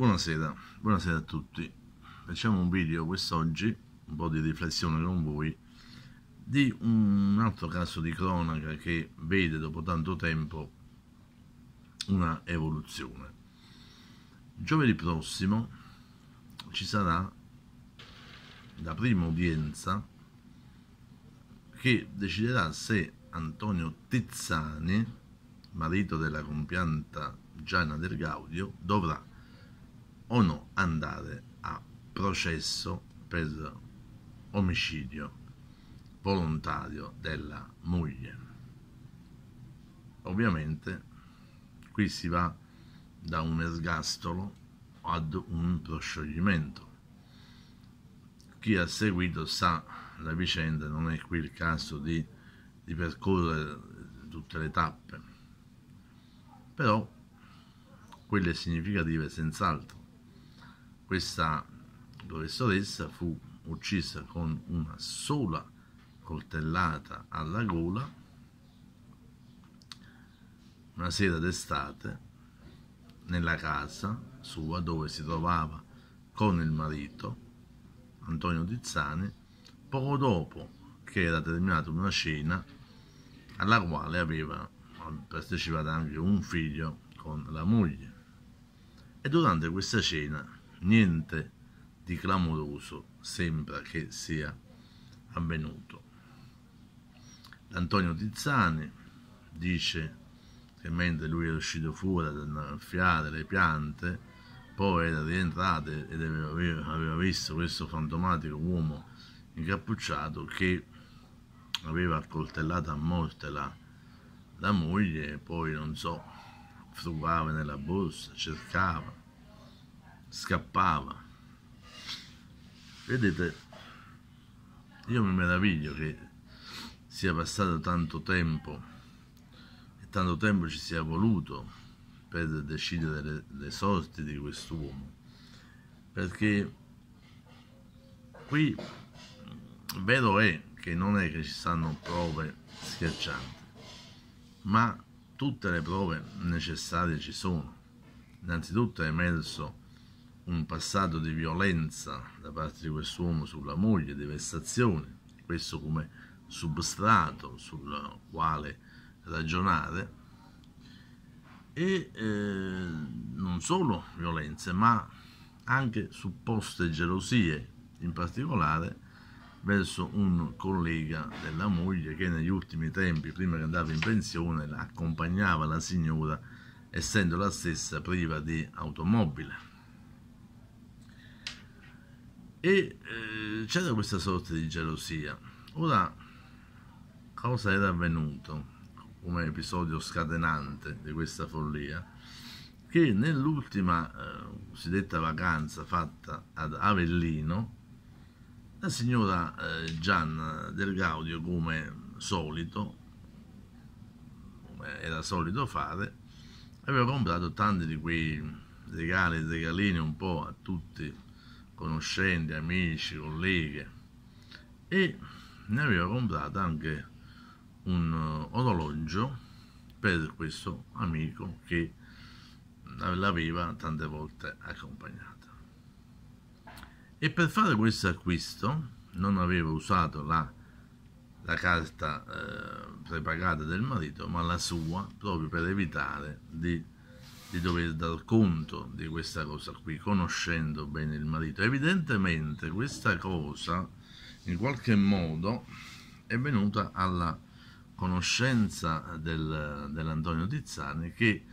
Buonasera, buonasera a tutti. Facciamo un video quest'oggi, un po' di riflessione con voi, di un altro caso di cronaca che vede dopo tanto tempo una evoluzione. Giovedì prossimo ci sarà la prima udienza che deciderà se Antonio Tizzani, marito della compianta Gianna Del Gaudio, dovrà o no andare a processo per omicidio volontario della moglie. Ovviamente qui si va da un ergastolo ad un proscioglimento. Chi ha seguito sa la vicenda, non è qui il caso di, di percorrere tutte le tappe, però quelle significative senz'altro. Questa professoressa fu uccisa con una sola coltellata alla gola una sera d'estate nella casa sua dove si trovava con il marito Antonio Tizzani poco dopo che era terminata una cena alla quale aveva partecipato anche un figlio con la moglie e durante questa cena niente di clamoroso sembra che sia avvenuto. Antonio Tizzani dice che mentre lui era uscito fuori ad annaffiare le piante, poi era rientrato ed aveva, visto questo fantomatico uomo incappucciato che aveva accoltellato a morte la, la moglie e poi non so, frugava nella borsa, cercava, scappava. Vedete, io mi meraviglio che sia passato tanto tempo e tanto tempo ci sia voluto per decidere le, le sorti di quest'uomo, perché qui vero è che non è che ci stanno prove schiaccianti, ma tutte le prove necessarie ci sono. Innanzitutto è emerso un passato di violenza da parte di quest'uomo sulla moglie, di vessazione, questo come substrato sul quale ragionare, e eh, non solo violenze, ma anche supposte gelosie, in particolare verso un collega della moglie che negli ultimi tempi, prima che andava in pensione, accompagnava la signora essendo la stessa priva di automobile e eh, c'era questa sorta di gelosia. Ora, cosa era avvenuto come episodio scatenante di questa follia? Che nell'ultima eh, cosiddetta vacanza fatta ad Avellino, la signora eh, Gianna Del Gaudio, come solito, come era solito fare, aveva comprato tanti di quei regali e regalini un po' a tutti conoscenti, amici, colleghe e ne aveva comprato anche un uh, orologio per questo amico che l'aveva tante volte accompagnata. E per fare questo acquisto non aveva usato la, la carta eh, prepagata del marito, ma la sua, proprio per evitare di di dover dar conto di questa cosa qui, conoscendo bene il marito. Evidentemente questa cosa, in qualche modo, è venuta alla conoscenza del, dell'Antonio Tizzani che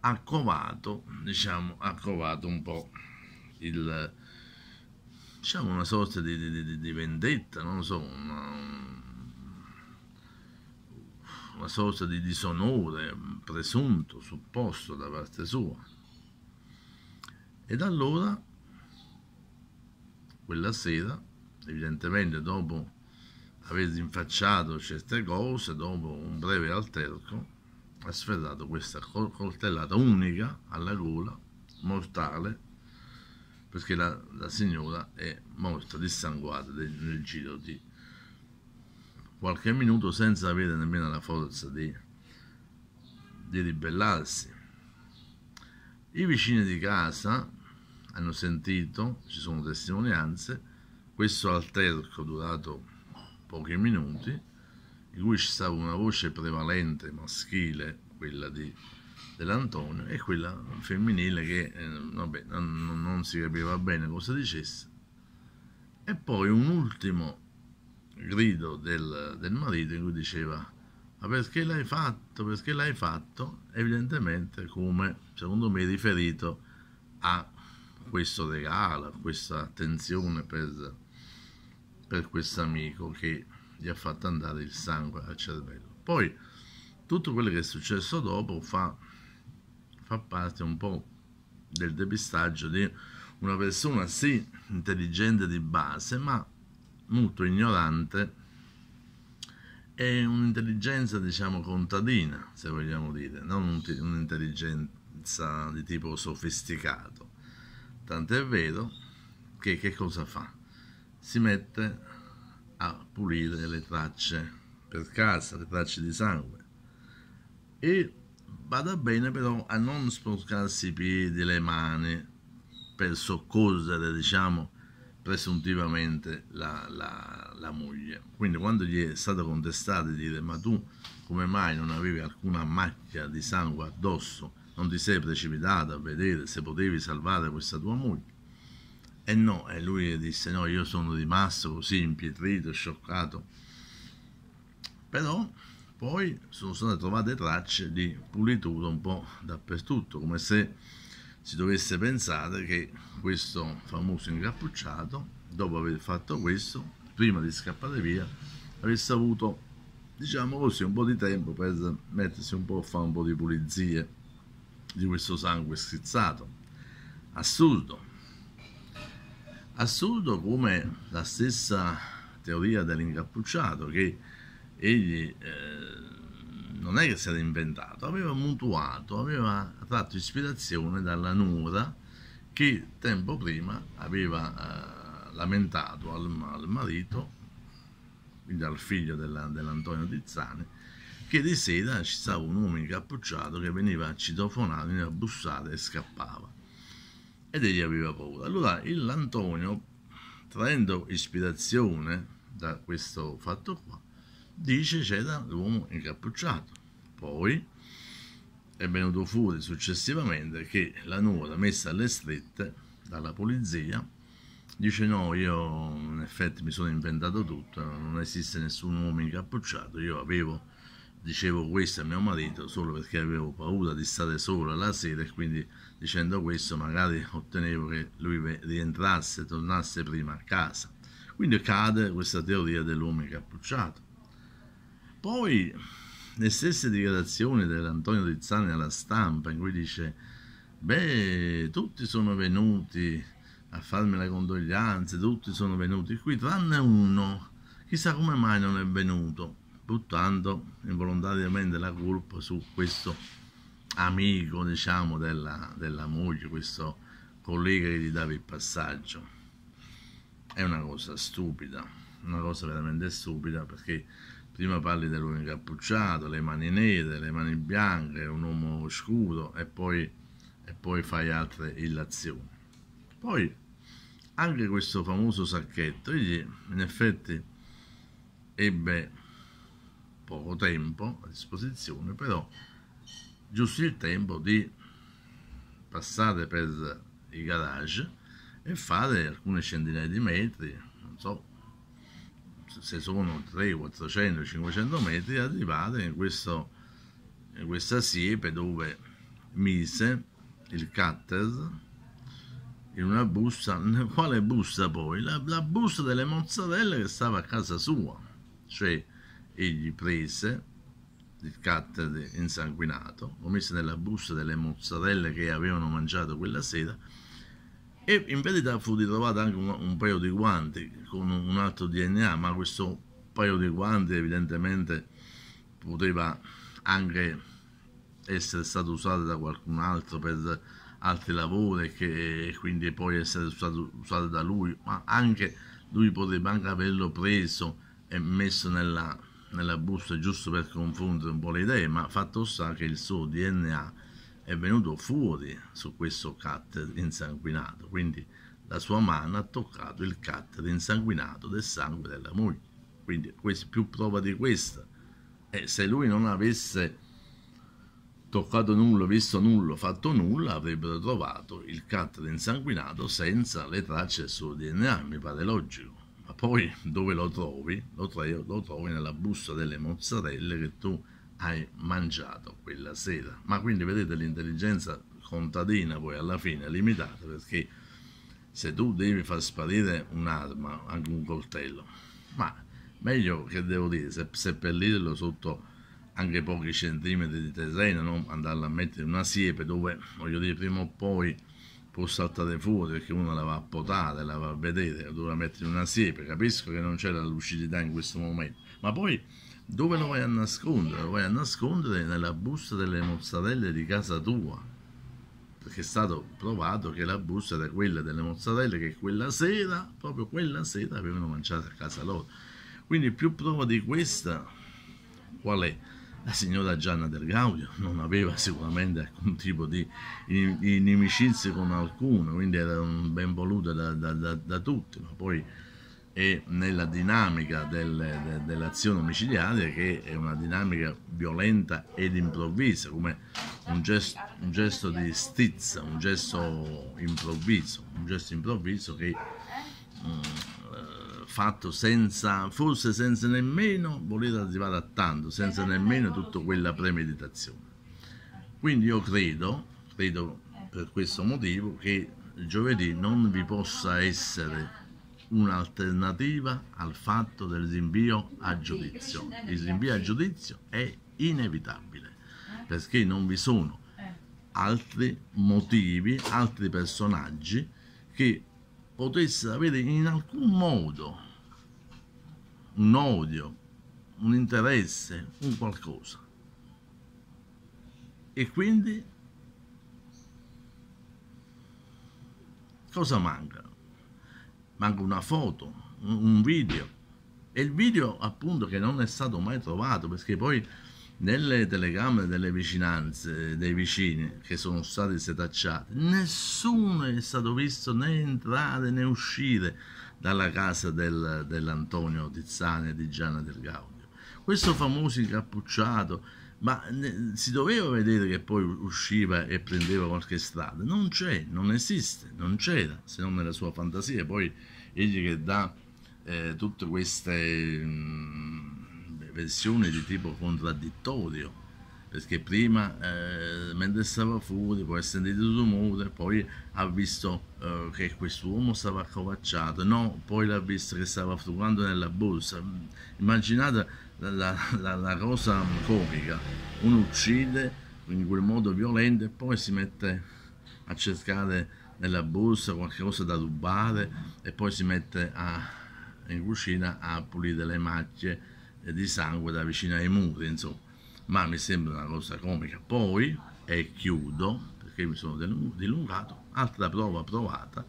ha covato, diciamo, ha covato un po' il, diciamo, una sorta di, di, di vendetta, non so, una, una sorta di disonore presunto, supposto da parte sua. Ed allora, quella sera, evidentemente dopo aver rinfacciato certe cose, dopo un breve alterco, ha sferrato questa coltellata unica alla gola, mortale, perché la, la signora è morta dissanguata nel, nel giro di qualche minuto senza avere nemmeno la forza di, di ribellarsi. I vicini di casa hanno sentito, ci sono testimonianze, questo alterco durato pochi minuti, in cui ci stava una voce prevalente maschile, quella dell'Antonio, e quella femminile che eh, vabbè, non, non si capiva bene cosa dicesse. E poi un ultimo grido del, del marito in cui diceva ma perché l'hai fatto, perché l'hai fatto, evidentemente come secondo me riferito a questo regalo, a questa attenzione per, per questo amico che gli ha fatto andare il sangue al cervello. Poi tutto quello che è successo dopo fa, fa parte un po' del depistaggio di una persona sì intelligente di base, ma muto, ignorante è un'intelligenza diciamo contadina se vogliamo dire non un'intelligenza di tipo sofisticato tant'è vero che che cosa fa? si mette a pulire le tracce per casa le tracce di sangue e vada bene però a non sporcarsi i piedi le mani per soccorrere diciamo presuntivamente la, la, la, moglie. Quindi quando gli è stato contestato di dire ma tu come mai non avevi alcuna macchia di sangue addosso, non ti sei precipitato a vedere se potevi salvare questa tua moglie? E no, e lui disse no, io sono rimasto così impietrito, scioccato. Però poi sono state trovate tracce di pulitura un po' dappertutto, come se si dovesse pensare che questo famoso incappucciato, dopo aver fatto questo, prima di scappare via, avesse avuto, diciamo così, un po' di tempo per mettersi un po' a fare un po' di pulizie di questo sangue schizzato. Assurdo. Assurdo come la stessa teoria dell'incappucciato che egli... Eh, non è che si era inventato, aveva mutuato, aveva tratto ispirazione dalla Nura che tempo prima aveva eh, lamentato al, al, marito, quindi al figlio dell'Antonio Tizzani, che di sera ci stava un uomo incappucciato che veniva a citofonare, veniva a bussare e scappava. Ed egli aveva paura. Allora l'Antonio, traendo ispirazione da questo fatto qua, dice c'era l'uomo incappucciato. Poi è venuto fuori successivamente che la nuora messa alle strette dalla polizia dice no io in effetti mi sono inventato tutto non esiste nessun uomo incappucciato io avevo dicevo questo a mio marito solo perché avevo paura di stare sola la sera e quindi dicendo questo magari ottenevo che lui rientrasse tornasse prima a casa quindi cade questa teoria dell'uomo incappucciato poi le stesse dichiarazioni dell'Antonio Tizzani alla stampa in cui dice beh tutti sono venuti a farmi le condoglianze, tutti sono venuti qui tranne uno, chissà come mai non è venuto, buttando involontariamente la colpa su questo amico diciamo della, della moglie, questo collega che gli dava il passaggio. È una cosa stupida, una cosa veramente stupida perché prima parli dell'uomo incappucciato, le mani nere, le mani bianche, un uomo scuro e poi, e poi fai altre illazioni. Poi anche questo famoso sacchetto, egli in effetti ebbe poco tempo a disposizione, però giusto il tempo di passare per i garage e fare alcune centinaia di metri, non so, se sono 300, 400, 500 metri, arrivare in, questo, in questa siepe dove mise il cutter in una busta, quale busta poi? La, la busta delle mozzarelle che stava a casa sua, cioè egli prese il cutter insanguinato, lo mise nella busta delle mozzarelle che avevano mangiato quella sera e in verità fu ritrovato anche un, un paio di guanti con un altro DNA, ma questo paio di guanti evidentemente poteva anche essere stato usato da qualcun altro per altri lavori che, e quindi poi essere stato usato da lui, ma anche lui potrebbe anche averlo preso e messo nella, nella busta giusto per confondere un po' le idee, ma fatto sta che il suo DNA è venuto fuori su questo cutter insanguinato, quindi la sua mano ha toccato il cutter insanguinato del sangue della moglie. Quindi questo, più prova di questa. E eh, se lui non avesse toccato nulla, visto nulla, fatto nulla, avrebbero trovato il cutter insanguinato senza le tracce del suo DNA, mi pare logico. Ma poi dove lo trovi? Lo, trovi, lo trovi nella busta delle mozzarelle che tu hai mangiato quella sera. Ma quindi vedete l'intelligenza contadina poi alla fine è limitata perché se tu devi far sparire un'arma, anche un coltello, ma meglio che devo dire, se, seppellirlo sotto anche pochi centimetri di terreno, non andarla a mettere in una siepe dove, voglio dire, prima o poi può saltare fuori perché uno la va a potare, la va a vedere, la mettere in una siepe, capisco che non c'è la lucidità in questo momento, ma poi dove lo vai a nascondere? Lo vai a nascondere nella busta delle mozzarelle di casa tua, perché è stato provato che la busta era quella delle mozzarelle che quella sera, proprio quella sera, avevano mangiato a casa loro. Quindi più prova di questa, qual è? La signora Gianna del Gaudio non aveva sicuramente alcun tipo di inimicizia con alcuno, quindi era ben voluta da, da, da, da tutti, ma poi e nella dinamica del, de, dell'azione omicidiaria che è una dinamica violenta ed improvvisa, come un gesto, un gesto di stizza, un gesto improvviso, un gesto improvviso che mh, mm, eh, fatto senza, forse senza nemmeno voler arrivare a tanto, senza nemmeno tutta quella premeditazione. Quindi io credo, credo per questo motivo, che giovedì non vi possa essere un'alternativa al fatto del rinvio a giudizio. Il rinvio a giudizio è inevitabile eh? perché non vi sono eh. altri motivi, altri personaggi che potessero avere in alcun modo un odio, un interesse, un qualcosa. E quindi cosa mancano? manca una foto, un video. E il video appunto che non è stato mai trovato perché poi nelle telecamere delle vicinanze dei vicini che sono stati setacciati, nessuno è stato visto né entrare né uscire dalla casa del, dell'Antonio Tizzani e di Gianna del Gaudio questo famoso incappucciato ma si doveva vedere che poi usciva e prendeva qualche strada. Non c'è, non esiste, non c'era, se non nella sua fantasia. Poi egli che dà eh, tutte queste mh, mm, versioni di tipo contraddittorio perché prima eh, mentre stava fuori poi ha sentito il rumore poi ha visto eh, che quest'uomo stava accovacciato no poi l'ha visto che stava frugando nella borsa immaginate la, la, la, la cosa comica uno uccide in quel modo violento e poi si mette a cercare nella borsa qualcosa da rubare e poi si mette a, in cucina a pulire le macchie di sangue da vicino ai muri insomma ma mi sembra una cosa comica. Poi, e chiudo, perché mi sono dilungato, altra prova provata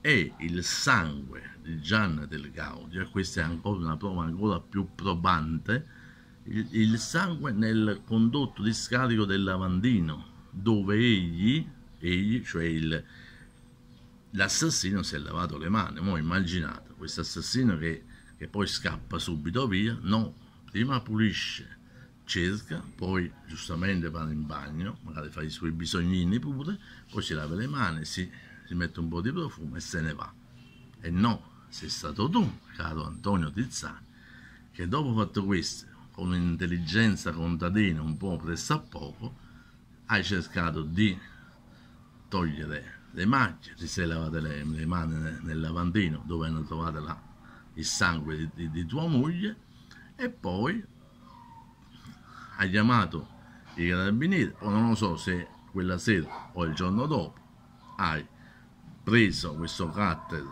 è il sangue di Gian del Gaudio, questa è ancora una prova ancora più probante, il, il sangue nel condotto di scarico del lavandino, dove egli, egli cioè il, l'assassino si è lavato le mani. ma immaginate, questo assassino che, che, poi scappa subito via, no, prima pulisce, cerca, poi giustamente va in bagno, magari fa i suoi bisognini pure, poi si lava le mani, si, si mette un po' di profumo e se ne va. E no, sei stato tu, caro Antonio Tizzani, che dopo fatto questo, con un'intelligenza contadina un po' pressa a poco, hai cercato di togliere le macchie, ti sei lavate le, le mani nel, nel, lavandino dove hanno trovato la, il sangue di, di, di tua moglie e poi ha chiamato i carabinieri o non lo so se quella sera o il giorno dopo hai preso questo cutter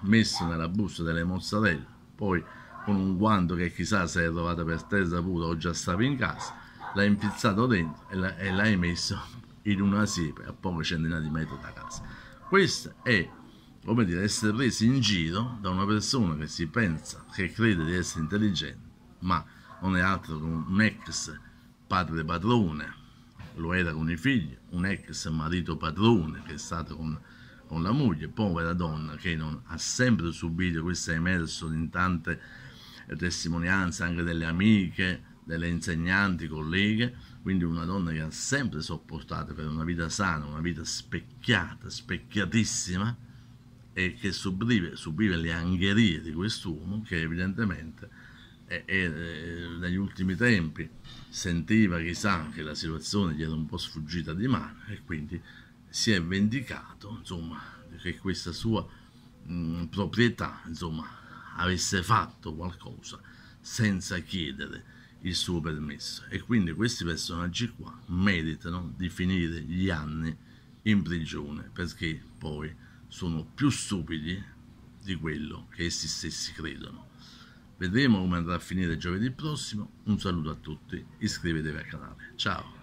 messo nella busta delle mozzarella poi con un guanto che chissà se è trovato per terra pure o già stava in casa l'hai infilzato dentro e l'hai messo in una siepe a poche centinaia di metri da casa questo è come dire essere preso in giro da una persona che si pensa che crede di essere intelligente ma non è altro che un ex padre padrone, lo era con i figli, un ex marito padrone che è stato con, con la moglie, povera donna che non, ha sempre subito, questo è emerso in tante testimonianze anche delle amiche, delle insegnanti, colleghe, quindi una donna che ha sempre sopportato per una vita sana, una vita specchiata, specchiatissima e che subiva, subive le angherie di quest'uomo che evidentemente e, e, negli ultimi tempi sentiva chissà che la situazione gli era un po' sfuggita di mano e quindi si è vendicato insomma, che questa sua mh, proprietà insomma, avesse fatto qualcosa senza chiedere il suo permesso e quindi questi personaggi qua meritano di finire gli anni in prigione perché poi sono più stupidi di quello che essi stessi credono. Vedremo come andrà a finire giovedì prossimo. Un saluto a tutti, iscrivetevi al canale. Ciao!